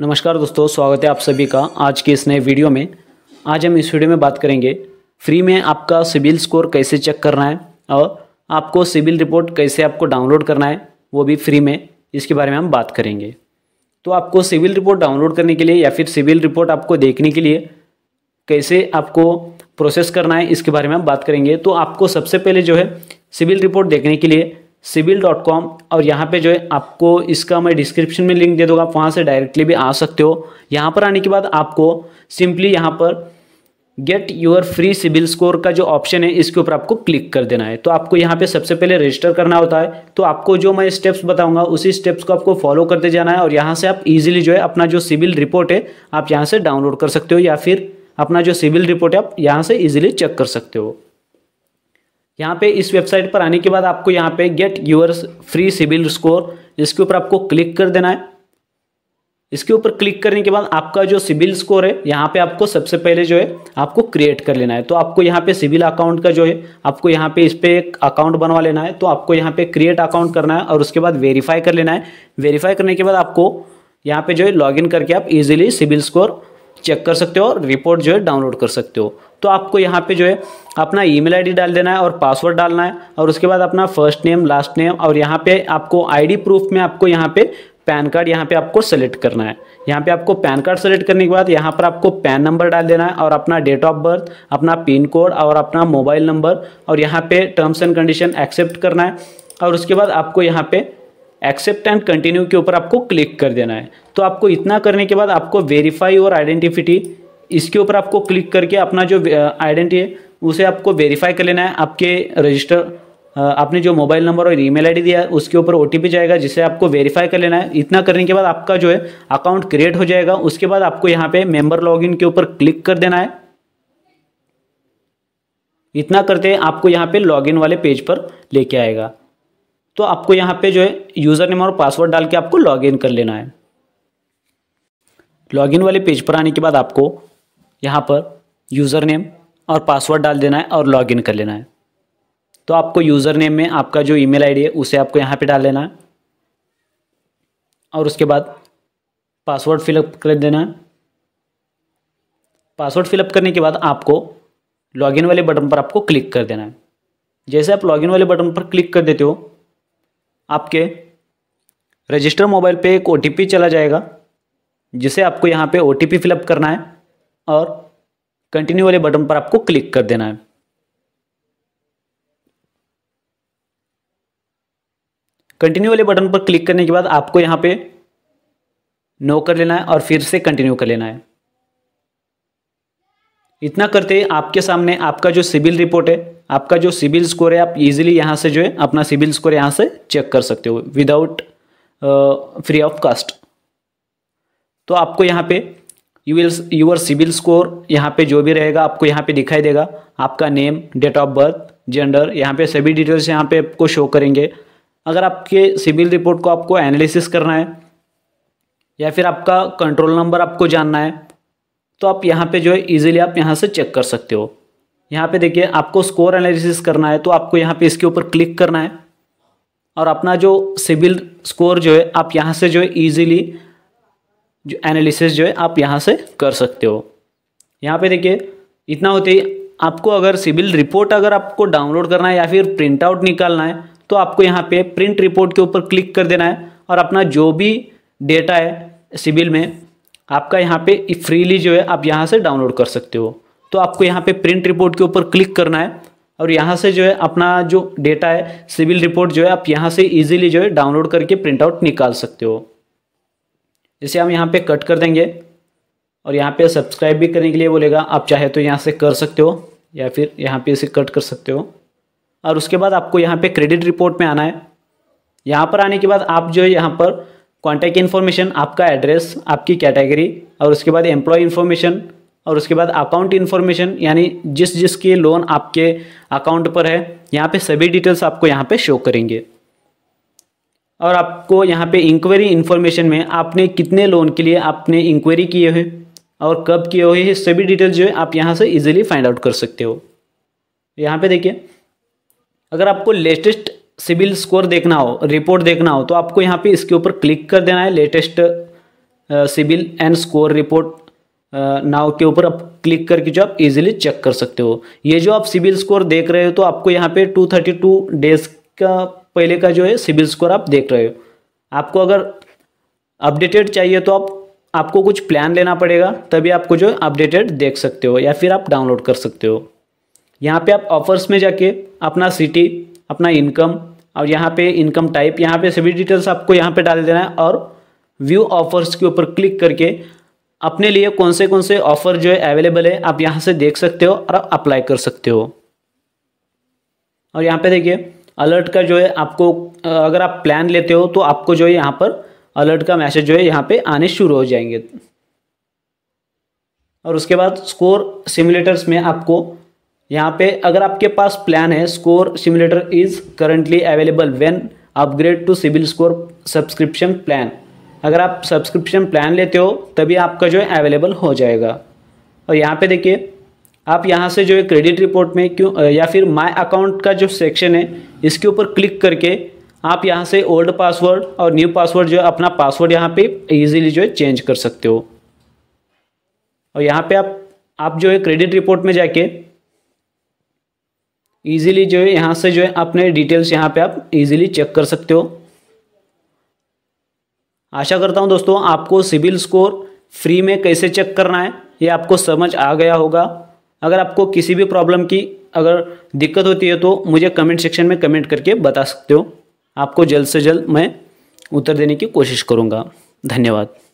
नमस्कार दोस्तों स्वागत है आप सभी का आज के इस नए वीडियो में आज हम इस वीडियो में बात करेंगे फ्री में आपका सिबिल स्कोर कैसे चेक करना है और आपको सिबिल रिपोर्ट कैसे आपको डाउनलोड करना है वो भी फ्री में इसके बारे में हम बात करेंगे तो आपको सिविल रिपोर्ट डाउनलोड करने के लिए या फिर सिविल रिपोर्ट आपको देखने के लिए कैसे आपको प्रोसेस करना है इसके बारे में हम बात करेंगे तो आपको सबसे पहले जो है सिविल रिपोर्ट देखने के लिए सिविल डॉट कॉम और यहाँ पे जो है आपको इसका मैं डिस्क्रिप्शन में लिंक दे दूँगा आप वहाँ से डायरेक्टली भी आ सकते हो यहाँ पर आने के बाद आपको सिंपली यहाँ पर get your free CIBIL score का जो ऑप्शन है इसके ऊपर आपको क्लिक कर देना है तो आपको यहाँ पे सबसे पहले रजिस्टर करना होता है तो आपको जो मैं स्टेप्स बताऊँगा उसी स्टेप्स को आपको फॉलो करते जाना है और यहाँ से आप ईजिली जो है अपना जो सिविल रिपोर्ट है आप यहाँ से डाउनलोड कर सकते हो या फिर अपना जो सिविल रिपोर्ट है आप यहाँ से ईजिली चेक कर सकते हो यहाँ पे इस वेबसाइट पर आने के बाद आपको यहाँ पे get your free CIBIL score इसके ऊपर आपको क्लिक कर देना है इसके ऊपर क्लिक करने के बाद आपका जो सिविल स्कोर है यहाँ पे आपको सबसे पहले जो है आपको क्रिएट कर लेना है तो आपको यहाँ पे सिविल अकाउंट का जो है आपको यहाँ पे इस पर एक अकाउंट बनवा लेना है तो आपको यहाँ पे क्रिएट अकाउंट करना है और उसके बाद वेरीफाई कर लेना है वेरीफाई करने के बाद आपको यहाँ पे जो है लॉग करके आप इजिली सिविल स्कोर चेक कर सकते हो और रिपोर्ट जो है डाउनलोड कर सकते हो तो आपको यहाँ पे जो है अपना ईमेल आईडी डाल देना है और पासवर्ड डालना है और उसके बाद अपना फर्स्ट नेम लास्ट नेम और यहाँ पे आपको आईडी प्रूफ में आपको यहाँ पे पैन कार्ड यहाँ पे आपको सेलेक्ट करना है यहाँ पे आपको पैन कार्ड सेलेक्ट करने के बाद यहाँ पर आपको पैन नंबर डाल देना है और अपना डेट ऑफ बर्थ अपना पिन कोड और अपना मोबाइल नंबर और यहाँ पे टर्म्स एंड कंडीशन एक्सेप्ट करना है और उसके बाद आपको यहाँ पे एक्सेप्ट एंड कंटिन्यू के ऊपर आपको क्लिक कर देना है तो आपको इतना करने के बाद आपको वेरीफाई और आइडेंटिफिटी इसके ऊपर आपको क्लिक करके अपना जो आइडेंटी है उसे आपको वेरीफाई कर लेना है आपके रजिस्टर आपने जो मोबाइल नंबर और ईमेल आईडी दिया है उसके ऊपर ओटीपी जाएगा जिसे आपको वेरीफाई कर लेना है इतना करने के बाद आपका जो है अकाउंट क्रिएट हो जाएगा उसके बाद आपको यहाँ पे मेंबर लॉगिन के ऊपर क्लिक कर देना है इतना करते आपको यहाँ पे लॉगिन वाले पेज पर लेके आएगा तो आपको यहाँ पे जो है यूज़र नेम और पासवर्ड डाल के आपको लॉग कर लेना है लॉग वाले पेज पर आने के बाद आपको यहाँ पर यूज़र नेम और पासवर्ड डाल देना है और लॉगिन कर लेना है तो आपको यूज़र नेम में आपका जो ईमेल आईडी है उसे आपको यहाँ पे डाल लेना है और उसके बाद पासवर्ड फिलअप कर देना है पासवर्ड फिलअप करने के बाद आपको लॉगिन वाले बटन पर आपको क्लिक कर देना है जैसे आप लॉगिन वाले बटन पर क्लिक कर देते हो आपके रजिस्टर मोबाइल पे एक ओ चला जाएगा जिसे आपको यहाँ पे ओ फिलअप करना है और कंटिन्यू वाले बटन पर आपको क्लिक कर देना है कंटिन्यू वाले बटन पर क्लिक करने के बाद आपको यहां पे नो कर लेना है और फिर से कंटिन्यू कर लेना है इतना करते ही आपके सामने आपका जो सिविल रिपोर्ट है आपका जो सिविल स्कोर है आप इजीली यहां से जो है अपना सिविल स्कोर यहां से चेक कर सकते हो विदाउट फ्री ऑफ कास्ट तो आपको यहां पे यूल यूअर सिविल स्कोर यहाँ पे जो भी रहेगा आपको यहाँ पे दिखाई देगा आपका name date of birth gender यहाँ पे सभी डिटेल्स यहाँ पे आपको शो करेंगे अगर आपके सिविल रिपोर्ट को आपको एनालिसिस करना है या फिर आपका कंट्रोल नंबर आपको जानना है तो आप यहाँ पे जो है ईज़िली आप यहाँ से चेक कर सकते हो यहाँ पे देखिए आपको स्कोर एनालिसिस करना है तो आपको यहाँ पे इसके ऊपर क्लिक करना है और अपना जो सिविल स्कोर जो है आप यहाँ से जो है ईजिली जो एनालिसिस जो है आप यहाँ से कर सकते हो यहाँ पे देखिए इतना होते ही आपको अगर सिविल रिपोर्ट अगर आपको डाउनलोड करना है या फिर प्रिंट आउट निकालना है तो आपको यहाँ पे प्रिंट रिपोर्ट के ऊपर क्लिक कर देना है और अपना जो भी डेटा है सिविल में आपका यहाँ पे फ्रीली जो है आप यहाँ से डाउनलोड कर सकते हो तो आपको यहाँ पे प्रिंट रिपोर्ट के ऊपर क्लिक करना है और यहाँ से जो है अपना जो डेटा है सिविल रिपोर्ट जो है आप यहाँ से इजीली जो है डाउनलोड करके प्रिंट आउट निकाल सकते हो जैसे हम यहाँ पे कट कर देंगे और यहाँ पे सब्सक्राइब भी करने के लिए बोलेगा आप चाहे तो यहाँ से कर सकते हो या फिर यहाँ पे इसे कट कर सकते हो और उसके बाद आपको यहाँ पे क्रेडिट रिपोर्ट में आना है यहाँ पर आने के बाद आप जो है यहाँ पर कॉन्टैक्ट इन्फॉर्मेशन आपका एड्रेस आपकी कैटेगरी और उसके बाद एम्प्लॉय इन्फॉर्मेशन और उसके बाद अकाउंट इन्फॉर्मेशन यानी जिस जिसके लोन आपके अकाउंट पर है यहाँ पे सभी डिटेल्स आपको यहाँ पे शो करेंगे और आपको यहाँ पे इंक्वायरी इन्फॉर्मेशन में आपने कितने लोन के लिए आपने इंक्वायरी किए हुए और कब किए हुए सभी डिटेल जो है आप यहाँ से इजीली फाइंड आउट कर सकते हो यहाँ पे देखिए अगर आपको लेटेस्ट सिविल स्कोर देखना हो रिपोर्ट देखना हो तो आपको यहाँ पे इसके ऊपर क्लिक कर देना है latest CIBIL and score report now के ऊपर आप क्लिक करके जो आप इजीली चेक कर सकते हो ये जो आप सिविल स्कोर देख रहे हो तो आपको यहाँ पे 232 डेज का पहले का जो है सिविल स्कोर आप देख रहे हो आपको अगर अपडेटेड चाहिए तो आप आपको कुछ प्लान लेना पड़ेगा तभी आपको जो अपडेटेड देख सकते हो या फिर आप डाउनलोड कर सकते हो यहाँ पे आप ऑफर्स में जाके अपना सिटी अपना इनकम और यहाँ पे इनकम टाइप यहाँ पे सभी डिटेल्स आपको यहाँ पे डाल देना है और व्यू ऑफर्स के ऊपर क्लिक करके अपने लिए कौन से कौन से ऑफर जो है अवेलेबल है आप यहाँ से देख सकते हो और आप अप्लाई कर सकते हो और यहाँ पे देखिए अलर्ट का जो है आपको अगर आप प्लान लेते हो तो आपको जो है यहाँ पर अलर्ट का मैसेज जो है यहाँ पे आने शुरू हो जाएंगे और उसके बाद स्कोर सिमुलेटर्स में आपको यहाँ पे अगर आपके पास प्लान है score simulator is currently available when upgrade to CIBIL score subscription plan अगर आप सब्सक्रिप्शन प्लान लेते हो तभी आपका जो है अवेलेबल हो जाएगा और यहाँ पे देखिए आप यहाँ से जो है क्रेडिट रिपोर्ट में क्यों या फिर माय अकाउंट का जो सेक्शन है इसके ऊपर क्लिक करके आप यहाँ से ओल्ड पासवर्ड और न्यू पासवर्ड जो है अपना पासवर्ड यहाँ पे इजीली जो है चेंज कर सकते हो और यहाँ पे आप आप जो है क्रेडिट रिपोर्ट में जाके इजीली जो है यहाँ से जो है अपने डिटेल्स यहाँ पे आप इजीली चेक कर सकते हो आशा करता हूँ दोस्तों आपको सिविल स्कोर फ्री में कैसे चेक करना है ये आपको समझ आ गया होगा अगर आपको किसी भी प्रॉब्लम की अगर दिक्कत होती है तो मुझे कमेंट सेक्शन में कमेंट करके बता सकते हो आपको जल्द से जल्द मैं उत्तर देने की कोशिश करूँगा धन्यवाद